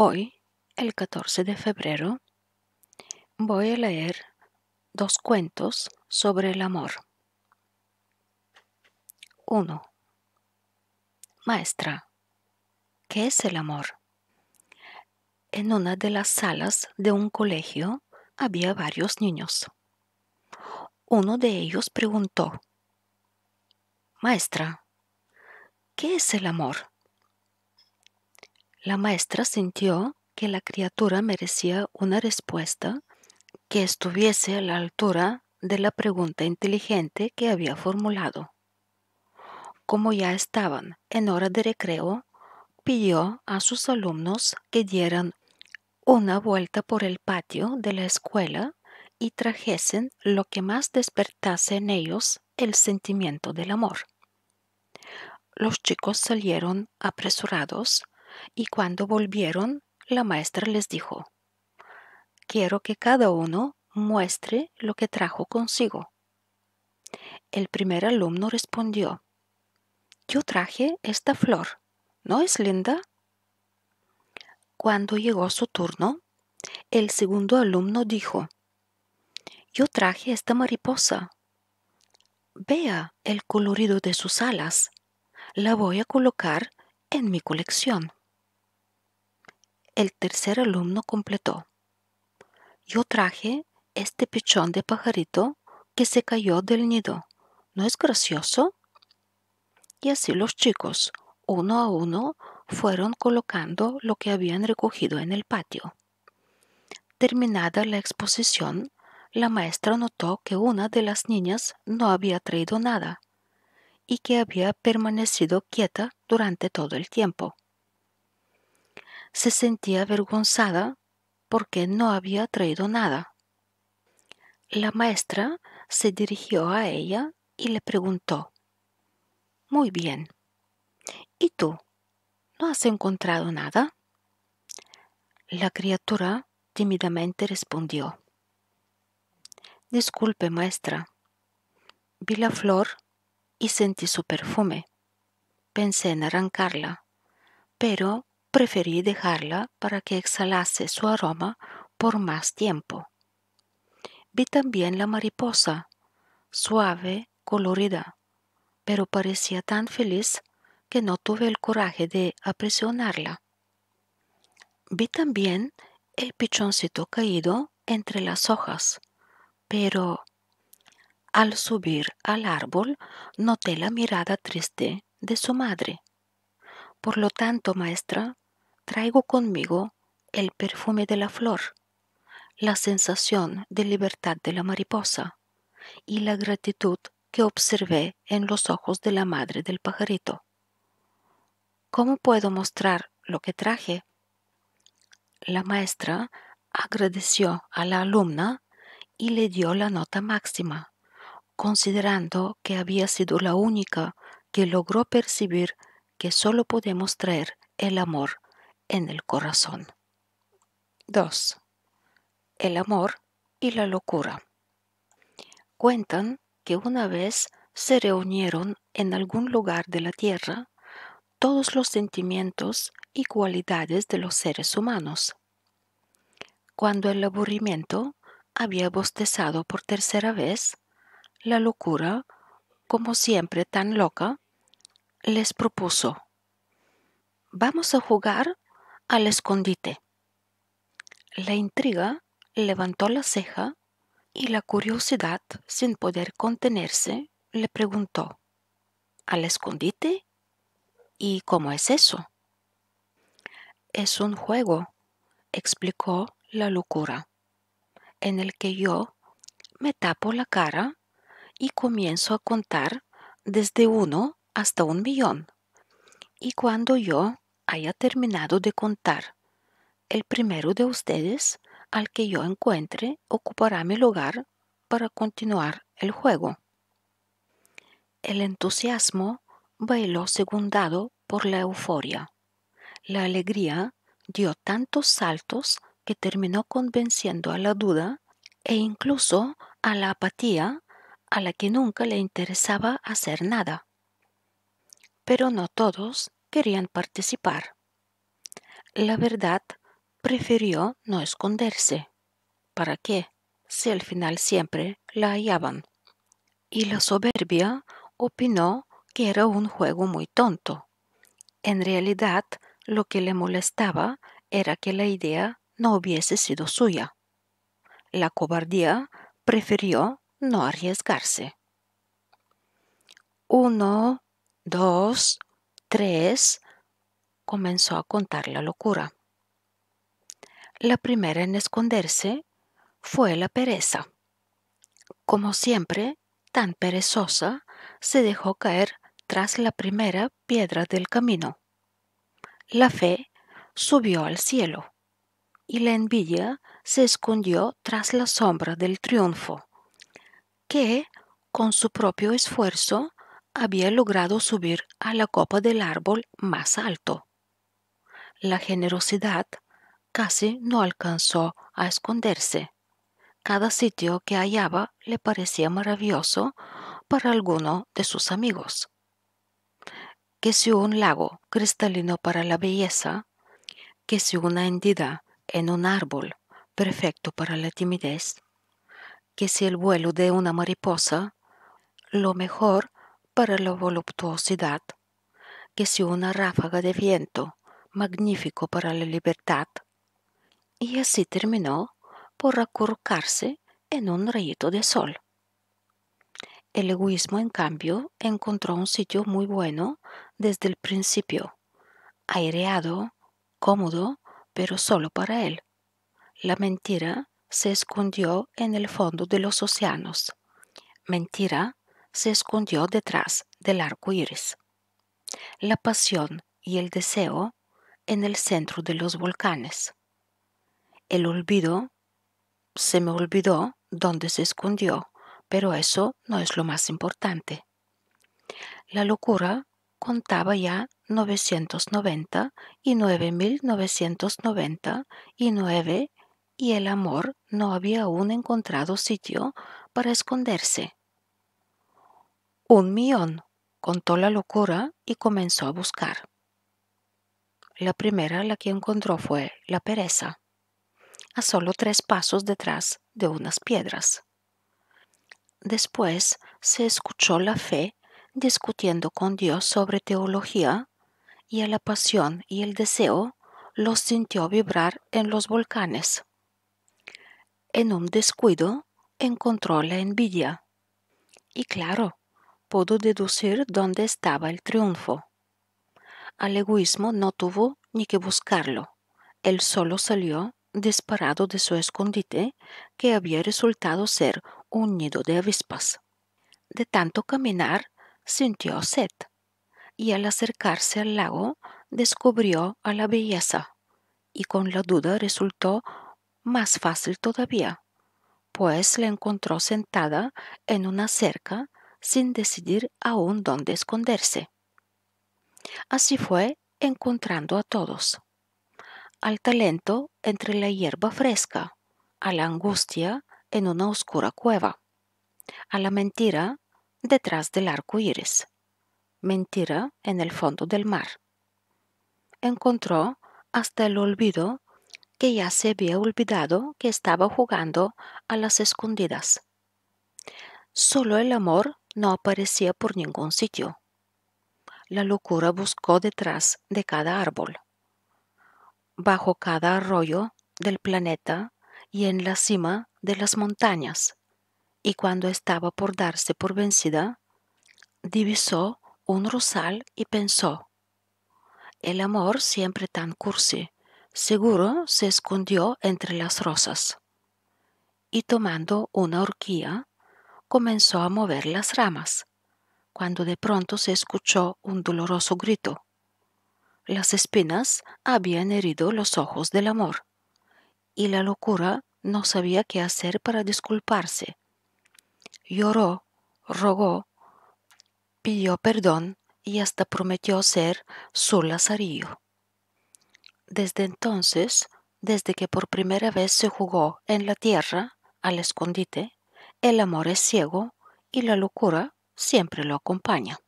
Hoy, el 14 de febrero, voy a leer dos cuentos sobre el amor. 1. Maestra, ¿qué es el amor? En una de las salas de un colegio había varios niños. Uno de ellos preguntó, Maestra, ¿qué es el amor? La maestra sintió que la criatura merecía una respuesta que estuviese a la altura de la pregunta inteligente que había formulado. Como ya estaban en hora de recreo, pidió a sus alumnos que dieran una vuelta por el patio de la escuela y trajesen lo que más despertase en ellos el sentimiento del amor. Los chicos salieron apresurados y cuando volvieron, la maestra les dijo, Quiero que cada uno muestre lo que trajo consigo. El primer alumno respondió, Yo traje esta flor. ¿No es linda? Cuando llegó su turno, el segundo alumno dijo, Yo traje esta mariposa. Vea el colorido de sus alas. La voy a colocar en mi colección el tercer alumno completó. Yo traje este pichón de pajarito que se cayó del nido. ¿No es gracioso? Y así los chicos, uno a uno, fueron colocando lo que habían recogido en el patio. Terminada la exposición, la maestra notó que una de las niñas no había traído nada y que había permanecido quieta durante todo el tiempo se sentía avergonzada porque no había traído nada. La maestra se dirigió a ella y le preguntó, Muy bien, ¿y tú? ¿No has encontrado nada? La criatura tímidamente respondió, Disculpe, maestra. Vi la flor y sentí su perfume. Pensé en arrancarla, pero preferí dejarla para que exhalase su aroma por más tiempo. Vi también la mariposa, suave, colorida, pero parecía tan feliz que no tuve el coraje de apresionarla. Vi también el pichoncito caído entre las hojas, pero al subir al árbol noté la mirada triste de su madre. Por lo tanto, maestra, traigo conmigo el perfume de la flor, la sensación de libertad de la mariposa y la gratitud que observé en los ojos de la madre del pajarito. ¿Cómo puedo mostrar lo que traje? La maestra agradeció a la alumna y le dio la nota máxima, considerando que había sido la única que logró percibir que solo podemos traer el amor en el corazón. 2. El amor y la locura. Cuentan que una vez se reunieron en algún lugar de la Tierra todos los sentimientos y cualidades de los seres humanos. Cuando el aburrimiento había bostezado por tercera vez, la locura, como siempre tan loca, les propuso, vamos a jugar al escondite. La intriga levantó la ceja y la curiosidad, sin poder contenerse, le preguntó, ¿al escondite? ¿Y cómo es eso? Es un juego, explicó la locura, en el que yo me tapo la cara y comienzo a contar desde uno hasta un millón. Y cuando yo haya terminado de contar, el primero de ustedes al que yo encuentre ocupará mi lugar para continuar el juego. El entusiasmo bailó segundado por la euforia. La alegría dio tantos saltos que terminó convenciendo a la duda e incluso a la apatía a la que nunca le interesaba hacer nada pero no todos querían participar. La verdad, prefirió no esconderse. ¿Para qué? Si al final siempre la hallaban. Y la soberbia opinó que era un juego muy tonto. En realidad, lo que le molestaba era que la idea no hubiese sido suya. La cobardía prefirió no arriesgarse. Uno dos, tres, comenzó a contar la locura. La primera en esconderse fue la pereza. Como siempre, tan perezosa, se dejó caer tras la primera piedra del camino. La fe subió al cielo y la envidia se escondió tras la sombra del triunfo, que, con su propio esfuerzo, había logrado subir a la copa del árbol más alto. La generosidad casi no alcanzó a esconderse. Cada sitio que hallaba le parecía maravilloso para alguno de sus amigos. Que si un lago cristalino para la belleza, que si una hendida en un árbol perfecto para la timidez, que si el vuelo de una mariposa, lo mejor para la voluptuosidad, que si una ráfaga de viento, magnífico para la libertad. Y así terminó por acurrucarse en un rayito de sol. El egoísmo, en cambio, encontró un sitio muy bueno desde el principio, aireado, cómodo, pero solo para él. La mentira se escondió en el fondo de los océanos. Mentira se escondió detrás del arco iris. La pasión y el deseo en el centro de los volcanes. El olvido, se me olvidó dónde se escondió, pero eso no es lo más importante. La locura contaba ya 990 y 9999 y el amor no había aún encontrado sitio para esconderse un millón, contó la locura y comenzó a buscar. La primera la que encontró fue la pereza, a solo tres pasos detrás de unas piedras. Después se escuchó la fe discutiendo con Dios sobre teología y a la pasión y el deseo los sintió vibrar en los volcanes. En un descuido encontró la envidia. Y claro, pudo deducir dónde estaba el triunfo. Al egoísmo no tuvo ni que buscarlo. Él solo salió disparado de su escondite, que había resultado ser un nido de avispas. De tanto caminar, sintió sed, y al acercarse al lago, descubrió a la belleza, y con la duda resultó más fácil todavía, pues la encontró sentada en una cerca sin decidir aún dónde esconderse. Así fue encontrando a todos. Al talento entre la hierba fresca, a la angustia en una oscura cueva, a la mentira detrás del arco iris, mentira en el fondo del mar. Encontró hasta el olvido que ya se había olvidado que estaba jugando a las escondidas. Solo el amor no aparecía por ningún sitio. La locura buscó detrás de cada árbol, bajo cada arroyo del planeta y en la cima de las montañas, y cuando estaba por darse por vencida, divisó un rosal y pensó, el amor siempre tan cursi, seguro se escondió entre las rosas. Y tomando una horquilla, comenzó a mover las ramas, cuando de pronto se escuchó un doloroso grito. Las espinas habían herido los ojos del amor, y la locura no sabía qué hacer para disculparse. Lloró, rogó, pidió perdón y hasta prometió ser su lazarillo. Desde entonces, desde que por primera vez se jugó en la tierra, al escondite, el amor es ciego y la locura siempre lo acompaña.